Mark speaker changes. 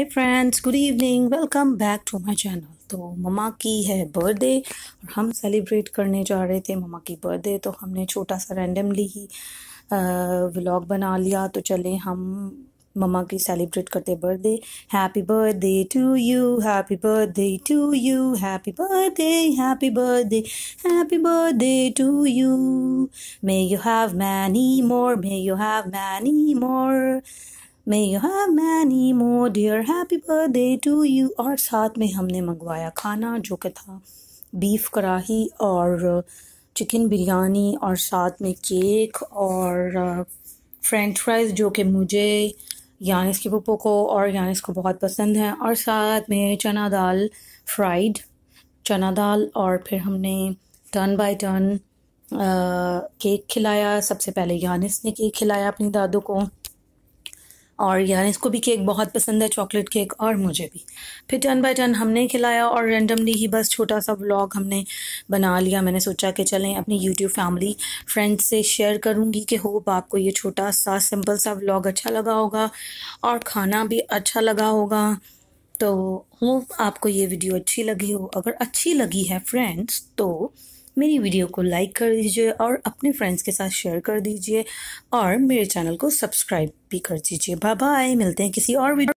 Speaker 1: hey friends good evening welcome back to my channel तो mama की है birthday और हम सेलिब्रेट करने जा रहे थे ममा की बर्थडे तो हमने छोटा सा रैंडमली ही व्लॉग बना लिया तो चले हम ममा की सेलिब्रेट करते birthday happy birthday to you happy birthday to you happy birthday happy birthday happy birthday to you may you have many more may you have many more may you have many more dear happy birthday to you और साथ में हमने मंगवाया खाना जो कि था beef कढ़ाही और चिकन बिरयानी और साथ में केक और फ्रेंच uh, फ्राइज़ जो कि मुझे यानिस के पप्पो को और यानिस को बहुत पसंद है और साथ में चना दाल फ्राइड चना दाल और फिर हमने टर्न बाय टर्न केक खिलाया सबसे पहले यानिस ने केक खिलाया अपनी दादू को और यार इसको भी केक बहुत पसंद है चॉकलेट केक और मुझे भी फिर टर्न बाय टर्न हमने खिलाया और रेंडमली ही बस छोटा सा व्लॉग हमने बना लिया मैंने सोचा कि चलें अपनी यूट्यूब फैमिली फ्रेंड्स से शेयर करूँगी कि होप आपको ये छोटा सा सिंपल सा व्लॉग अच्छा लगा होगा और खाना भी अच्छा लगा होगा तो होप आपको ये वीडियो अच्छी लगी हो अगर अच्छी लगी है फ्रेंड्स तो मेरी वीडियो को लाइक कर दीजिए और अपने फ्रेंड्स के साथ शेयर कर दीजिए और मेरे चैनल को सब्सक्राइब भी कर दीजिए बाय बाय मिलते हैं किसी और वीडियो